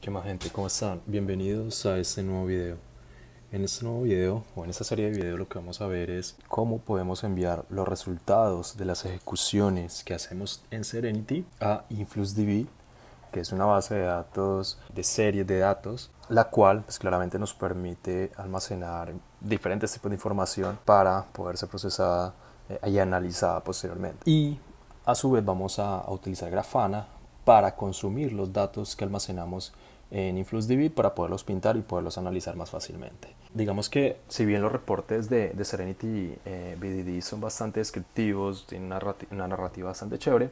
¿Qué más gente? ¿Cómo están? Bienvenidos a este nuevo video. En este nuevo video o en esta serie de videos lo que vamos a ver es cómo podemos enviar los resultados de las ejecuciones que hacemos en Serenity a InfluxDB, que es una base de datos de series de datos, la cual pues, claramente nos permite almacenar diferentes tipos de información para poder ser procesada eh, y analizada posteriormente. Y a su vez vamos a, a utilizar Grafana para consumir los datos que almacenamos en InfluxDB para poderlos pintar y poderlos analizar más fácilmente. Digamos que si bien los reportes de, de Serenity eh, BDD son bastante descriptivos, tienen una, una, narrativa bastante chévere,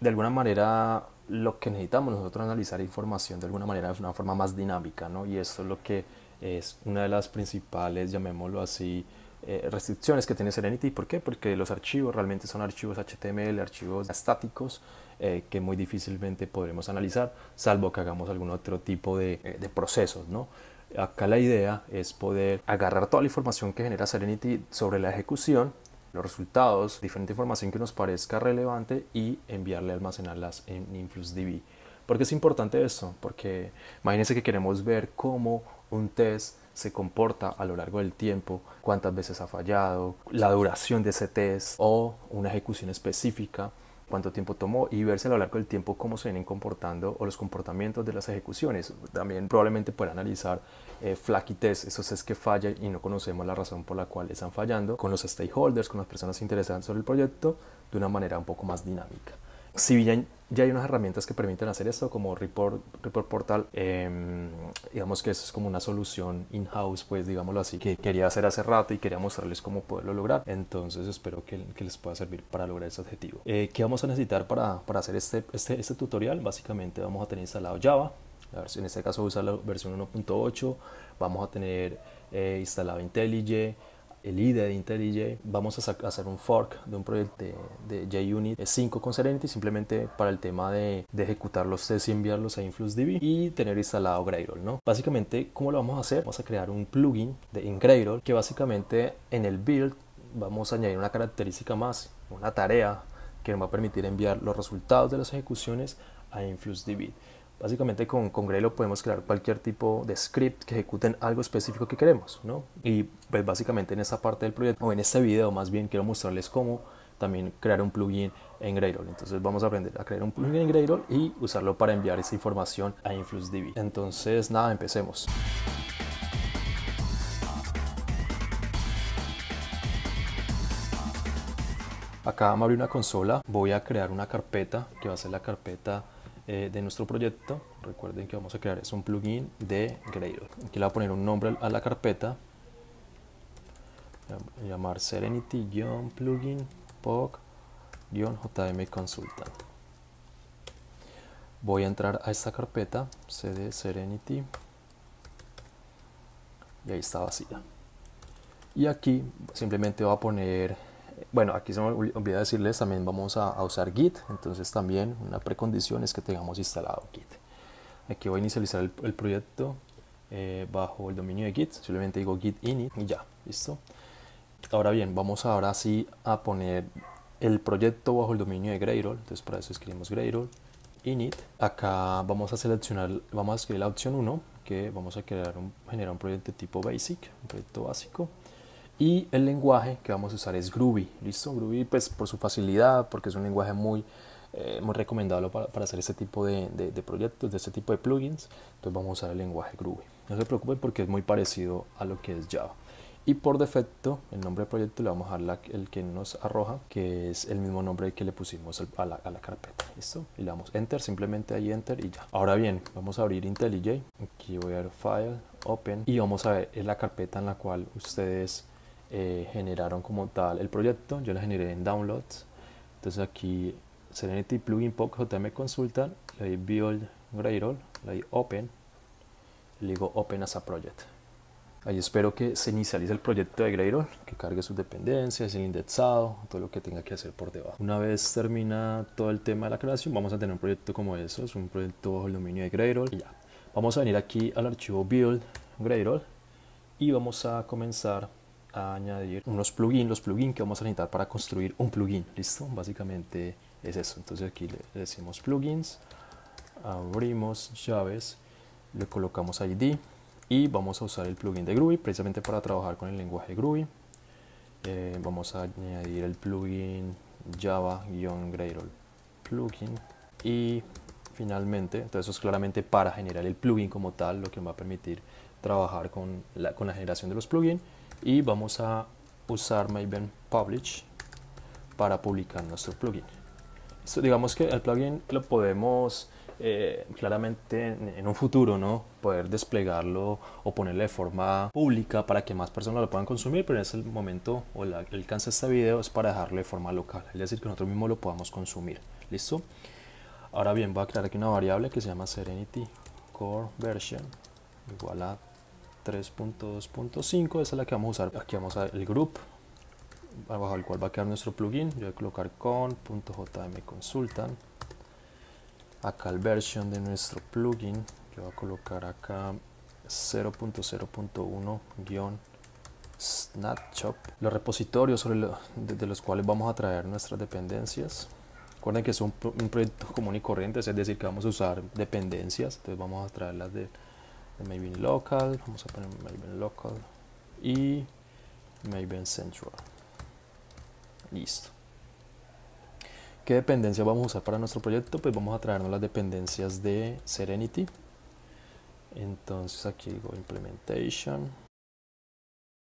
de alguna manera lo que necesitamos nosotros analizar información de alguna manera de una forma más dinámica, ¿no? Y esto es lo que es una de las principales, llamémoslo así, eh, restricciones que tiene Serenity. ¿Por qué? Porque los archivos realmente son archivos HTML, archivos estáticos eh, que muy difícilmente podremos analizar, salvo que hagamos algún otro tipo de, eh, procesos, Acá la idea es poder agarrar toda la información que genera Serenity sobre la ejecución los resultados, diferente información que nos parezca relevante y enviarle a almacenarlas en InfluxDB. ¿Por qué es importante esto? Porque imagínense que queremos ver cómo un test se comporta a lo largo del tiempo, cuántas veces ha fallado, la duración de ese test o una ejecución específica, cuánto tiempo tomó y verse a lo largo del tiempo cómo se vienen comportando o los comportamientos de las ejecuciones. También probablemente pueda analizar eh, flaky test, esos es que fallan y no conocemos la razón por la cual están fallando, con los stakeholders, con las personas interesadas sobre el proyecto, de una manera un poco más dinámica si bien ya hay unas herramientas que permiten hacer esto, como Report, Report Portal. Em, digamos que eso es como una solución in-house, pues digámoslo así, que quería hacer hace rato y quería mostrarles cómo poderlo lograr. Entonces espero que, les pueda servir para lograr ese objetivo. Eh, ¿Qué vamos a necesitar para, hacer este, este, este, tutorial? Básicamente vamos a tener instalado Java. En este caso voy a usar la versión 1.8. Vamos a tener eh, instalado IntelliJ el IDE de IntelliJ, vamos a hacer un fork de un proyecto de, de JUnit 5 con Serenity simplemente para el tema de, ejecutar los tests y enviarlos a InfluxDB y tener instalado Gradle, ¿no? Básicamente, ¿cómo lo vamos a hacer? Vamos a crear un plugin de que básicamente en el build vamos a añadir una característica más, una tarea que nos va a permitir enviar los resultados de las ejecuciones a InfluxDB. Básicamente con, con podemos crear cualquier tipo de script que ejecuten algo específico que queremos, ¿no? Y pues básicamente en esta parte del proyecto, o en este video más bien, quiero mostrarles cómo también crear un plugin en Gradle. Entonces vamos a aprender a crear un plugin en Gradle y usarlo para enviar esa información a InfluxDB. Entonces nada, empecemos. Acá me abrí una consola, voy a crear una carpeta que va a ser la carpeta eh, de nuestro proyecto, recuerden que vamos a crear es un plugin de Gradle. Aquí le voy a poner un nombre a la carpeta, llamar Serenity-plugin POC-JM Consultant. Voy a entrar a esta carpeta, cd Serenity, y ahí está vacía. Y aquí simplemente voy a poner bueno, aquí se me olvidó decirles, también vamos a, usar Git, entonces también una precondición es que tengamos instalado Git. Aquí voy a inicializar el, proyecto eh, bajo el dominio de Git, simplemente digo Git init y ya, listo. Ahora bien, vamos ahora sí a poner el proyecto bajo el dominio de Gradle, entonces para eso escribimos Gradle init. Acá vamos a seleccionar, vamos a escribir la opción 1, que vamos a crear generar un proyecto tipo basic, un proyecto básico. Y el lenguaje que vamos a usar es Groovy, ¿listo? Groovy pues por su facilidad, porque es un lenguaje muy, eh, muy recomendable para, hacer este tipo de, proyectos, de este tipo de plugins. Entonces vamos a usar el lenguaje Groovy. No se preocupen porque es muy parecido a lo que es Java. Y por defecto, el nombre del proyecto le vamos a dar el que nos arroja, que es el mismo nombre que le pusimos a la, a la, carpeta. ¿Listo? Y le damos Enter, simplemente ahí Enter y ya. Ahora bien, vamos a abrir IntelliJ. Aquí voy a ver File, Open y vamos a ver Es la carpeta en la cual ustedes eh, generaron como tal el proyecto, yo la generé en Downloads, entonces aquí Serenity Plugin Pop JM le di Build Gradle, le di Open, le digo Open as a Project. Ahí espero que se inicialice el proyecto de Gradle, que cargue sus dependencias, el indexado, todo lo que tenga que hacer por debajo. Una vez termina todo el tema de la creación, vamos a tener un proyecto como eso, es un proyecto bajo el dominio de Gradle y ya. Vamos a venir aquí al archivo build Gradle y vamos a comenzar a añadir unos plugins, los plugins que vamos a necesitar para construir un plugin, ¿listo? Básicamente es eso, entonces aquí le decimos plugins, abrimos llaves, le colocamos ID y vamos a usar el plugin de Groovy precisamente para trabajar con el lenguaje Groovy. Eh, vamos a añadir el plugin Java-Gradle plugin y finalmente, entonces eso es claramente para generar el plugin como tal, lo que me va a permitir trabajar con la generación de los plugins y vamos a usar Maven Publish para publicar nuestro plugin. digamos que el plugin lo podemos eh, claramente en, un futuro no poder desplegarlo o ponerle de forma pública para que más personas lo puedan consumir, pero en ese momento o la, el alcance de este video es para dejarlo de forma local, es decir, que nosotros mismos lo podamos consumir. ¿Listo? Ahora bien, voy a crear aquí una variable que se llama Serenity Core Version igual a 3.2.5, esa es la que vamos a usar. Aquí vamos a el group, bajo el cual va a quedar nuestro plugin. Yo voy a colocar con.jm consultan. Acá el version de nuestro plugin, yo voy a colocar acá 0.0.1-snapshot. Los repositorios sobre los de, los cuales vamos a traer nuestras dependencias. Recuerden que es un, un proyecto común y corriente, es decir, que vamos a usar dependencias, entonces vamos a traer las de Maven local, vamos a poner Maven local y Maven central. Listo. ¿Qué dependencia vamos a usar para nuestro proyecto? Pues vamos a traernos las dependencias de Serenity. Entonces aquí digo implementation.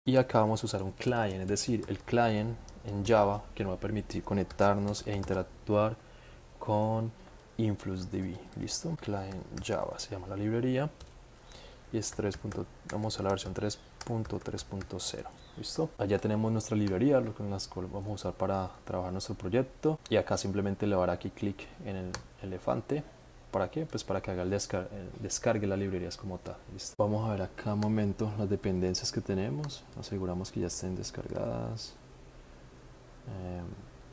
Y acá vamos a usar un client, es decir, el client en Java que nos va a permitir conectarnos e interactuar con InfluxDB. ¿Listo? Client Java se llama la librería y es 3. vamos a la versión 3.3.0 listo allá tenemos nuestra librería lo que vamos a usar para trabajar nuestro proyecto y acá simplemente le dará aquí clic en el elefante ¿Para qué? Pues para que haga el, descargue las librerías como tal. ¿listo? Vamos a ver acá un momento las dependencias que tenemos. Aseguramos que ya estén descargadas.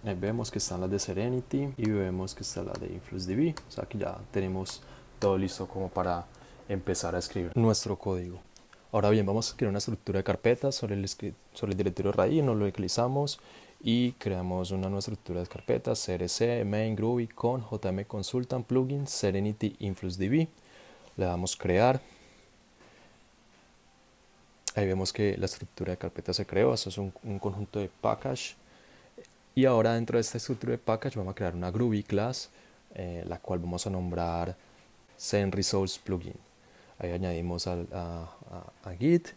Eh, eh, vemos que están las de Serenity y vemos que está la de InfluxDB. O sea que ya tenemos todo listo como para empezar a escribir nuestro código. Ahora bien, vamos a crear una estructura de carpetas sobre el, sobre el directorio raíz, nos lo utilizamos y creamos una nueva estructura de carpetas crc, main, groovy, con, jm consultant, plugin, serenity, influxdb. Le damos crear. Ahí vemos que la estructura de carpeta se creó, eso es un, conjunto de package. Y ahora dentro de esta estructura de package vamos a crear una groovy class, eh, la cual vamos a nombrar send plugin. Ahí añadimos a, Git.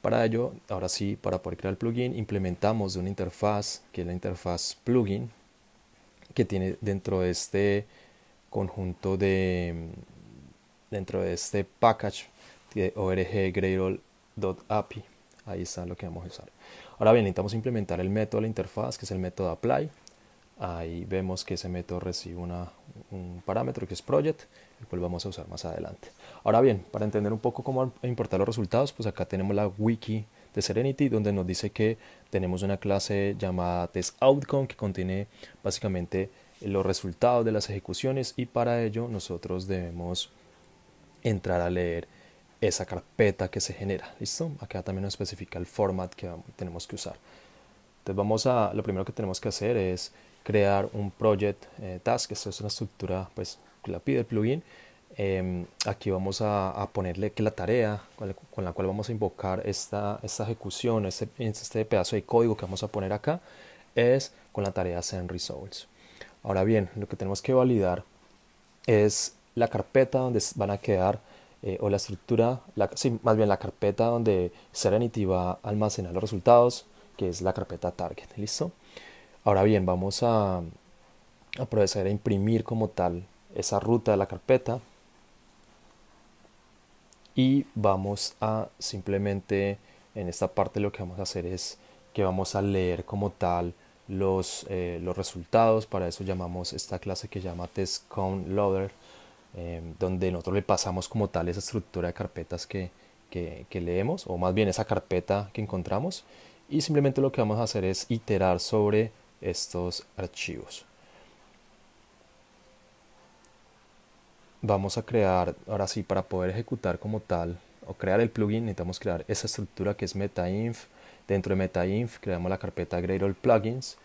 Para ello, ahora sí, para poder crear el plugin, implementamos una interfaz que es la interfaz plugin que tiene dentro de este conjunto de dentro de este package de org.gradle.api. Ahí está lo que vamos a usar. Ahora bien, necesitamos implementar el método de la interfaz, que es el método apply. Ahí vemos que ese método recibe un parámetro que es project, el cual vamos a usar más adelante. Ahora bien, para entender un poco cómo importar los resultados, pues acá tenemos la wiki de Serenity, donde nos dice que tenemos una clase llamada testOutcome que contiene básicamente los resultados de las ejecuciones y para ello nosotros debemos entrar a leer esa carpeta que se genera. ¿Listo? Acá también nos especifica el format que tenemos que usar. Entonces vamos a, lo primero que tenemos que hacer es crear un project eh, task, esta es una estructura pues, la pide el plugin. Em, aquí vamos a, ponerle que la tarea con la, cual vamos a invocar esta, esta ejecución, este, este, pedazo de código que vamos a poner acá, es con la tarea send results. Ahora bien, lo que tenemos que validar es la carpeta donde van a quedar eh, o la estructura, sí, más bien la carpeta donde Serenity va a almacenar los resultados, que es la carpeta target, ¿listo? Ahora bien, vamos a, aprovechar a imprimir como tal esa ruta de la carpeta y vamos a simplemente en esta parte lo que vamos a hacer es que vamos a leer como tal los, eh, los resultados para eso llamamos esta clase que llama test loader em, donde nosotros le pasamos como tal esa estructura de carpetas que leemos o más bien esa carpeta que encontramos y simplemente lo que vamos a hacer es iterar sobre estos archivos. Vamos a crear, ahora sí, para poder ejecutar como tal o crear el plugin, necesitamos crear esa estructura que es metainf. Dentro de metainf creamos la carpeta Gradle plugins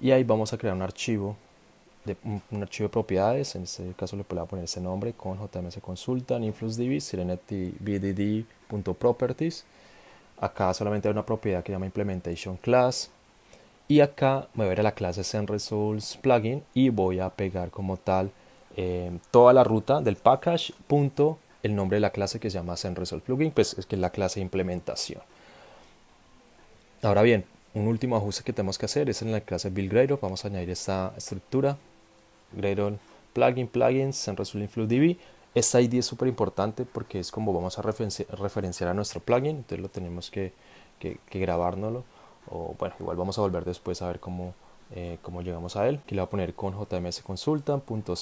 y ahí vamos a crear un archivo de, un archivo de propiedades, en este caso le puedo poner ese nombre con jms consultan, influxdb, SerenityBDD.properties. Acá solamente hay una propiedad que llama implementation class y acá me voy a ir a la clase Send Plugin y voy a pegar como tal eh, toda la ruta del package punto el nombre de la clase que se llama Send Plugin, pues es que es la clase implementación. Ahora bien, un último ajuste que tenemos que hacer es en la clase Build Vamos a añadir esta estructura. Gradle Plugin, Plugins, Send Esta ID es súper importante porque es como vamos a referenciar a nuestro plugin. Entonces lo tenemos que, que, que grabárnoslo o bueno, igual vamos a volver después a ver cómo, eh, cómo llegamos a él. Aquí le voy a poner con to to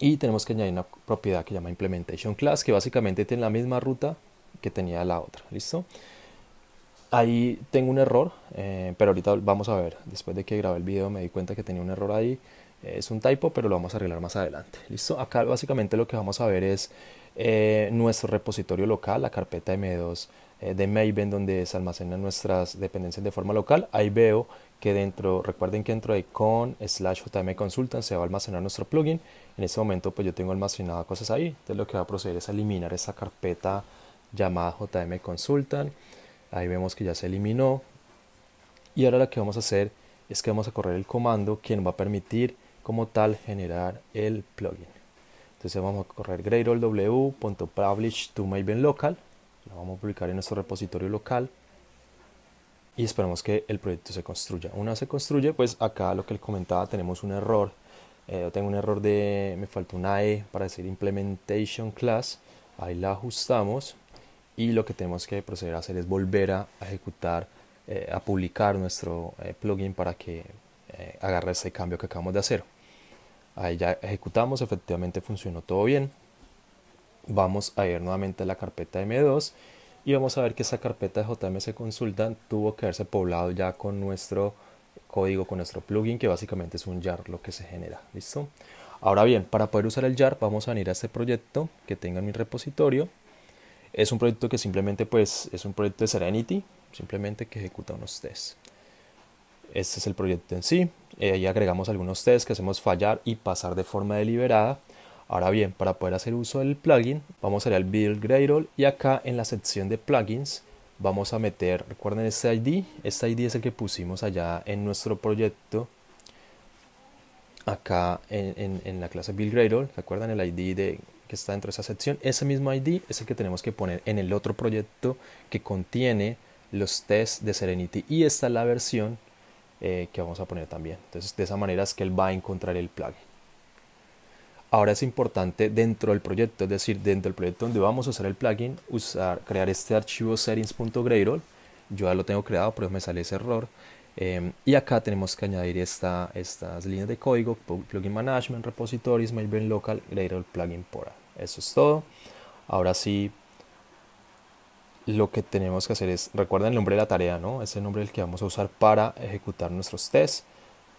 y tenemos que añadir una propiedad que llama implementation class que básicamente tiene la misma ruta que tenía la otra, ¿listo? Ahí tengo un error, eh, pero ahorita vamos a ver, después de que grabé el video me di cuenta que tenía un error ahí, es un typo, pero lo vamos a arreglar más adelante, ¿listo? Acá básicamente lo que vamos a ver es eh, nuestro repositorio local, la carpeta M2 eh, de Maven donde se almacenan nuestras dependencias de forma local. Ahí veo que dentro, recuerden que dentro de con slash jm consultan se va a almacenar nuestro plugin. En este momento pues yo tengo almacenada cosas ahí. Entonces lo que va a proceder es eliminar esa carpeta llamada jm consultan, Ahí vemos que ya se eliminó. Y ahora lo que vamos a hacer es que vamos a correr el comando que nos va a permitir como tal generar el plugin. Entonces vamos a correr gradlew.publish to Maven local. Lo vamos a publicar en nuestro repositorio local. Y esperamos que el proyecto se construya. Una vez se construye, pues acá lo que les comentaba, tenemos un error. Eh, yo tengo un error de, me falta una E para decir implementation class. Ahí la ajustamos. Y lo que tenemos que proceder a hacer es volver a ejecutar, eh, a publicar nuestro eh, plugin para que agarre ese cambio que acabamos de hacer. Ahí ya ejecutamos, efectivamente funcionó todo bien. Vamos a ir nuevamente a la carpeta M2 y vamos a ver que esa carpeta de JMS consulta tuvo que haberse poblado ya con nuestro código, con nuestro plugin, que básicamente es un jar lo que se genera. ¿Listo? Ahora bien, para poder usar el jar vamos a venir a este proyecto que tengo en mi repositorio. Es un proyecto que simplemente pues es un proyecto de Serenity, simplemente que ejecuta unos tests. Este es el proyecto en sí. Eh, ahí agregamos algunos tests que hacemos fallar y pasar de forma deliberada. Ahora bien, para poder hacer uso del plugin, vamos a ir al Build Gradle y acá en la sección de plugins vamos a meter, recuerden este ID, este ID es el que pusimos allá en nuestro proyecto, acá en, la clase Build Gradle, recuerdan el ID de, que está dentro de esa sección, ese mismo ID es el que tenemos que poner en el otro proyecto que contiene los tests de Serenity y esta es la versión eh, que vamos a poner también. Entonces de esa manera es que él va a encontrar el plugin. Ahora es importante dentro del proyecto, es decir, dentro del proyecto donde vamos a usar el plugin, usar, crear este archivo settings.gradle. Yo ya lo tengo creado, pero me sale ese error. Em, y acá tenemos que añadir esta, estas líneas de código, plugin management, repositories, mailbin local, gradle plugin por. Eso es todo. Ahora sí, lo que tenemos que hacer es, recuerden el nombre de la tarea, ¿no? Es el nombre el que vamos a usar para ejecutar nuestros tests.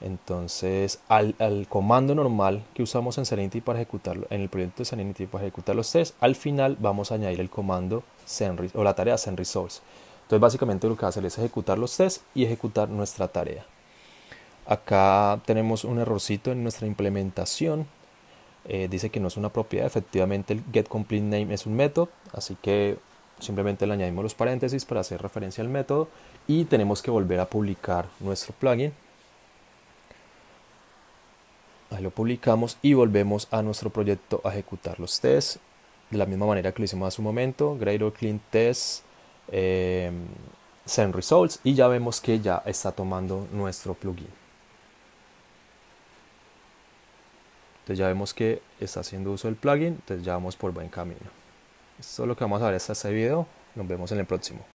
Entonces, al, comando normal que usamos en Serenity para ejecutarlo, en el proyecto de Serenity para ejecutar los tests, al final vamos a añadir el comando o la tarea send Entonces, básicamente lo que va a hacer es ejecutar los tests y ejecutar nuestra tarea. Acá tenemos un errorcito en nuestra implementación. Eh, dice que no es una propiedad. Efectivamente, el getCompleteName es un método, así que simplemente le añadimos los paréntesis para hacer referencia al método y tenemos que volver a publicar nuestro plugin. Ahí lo publicamos y volvemos a nuestro proyecto a ejecutar los tests de la misma manera que lo hicimos hace un momento, Gradle Clean Test, eh, Send Results y ya vemos que ya está tomando nuestro plugin. Entonces ya vemos que está haciendo uso del plugin, entonces ya vamos por buen camino. Esto es lo que vamos a ver hasta este video. Nos vemos en el próximo.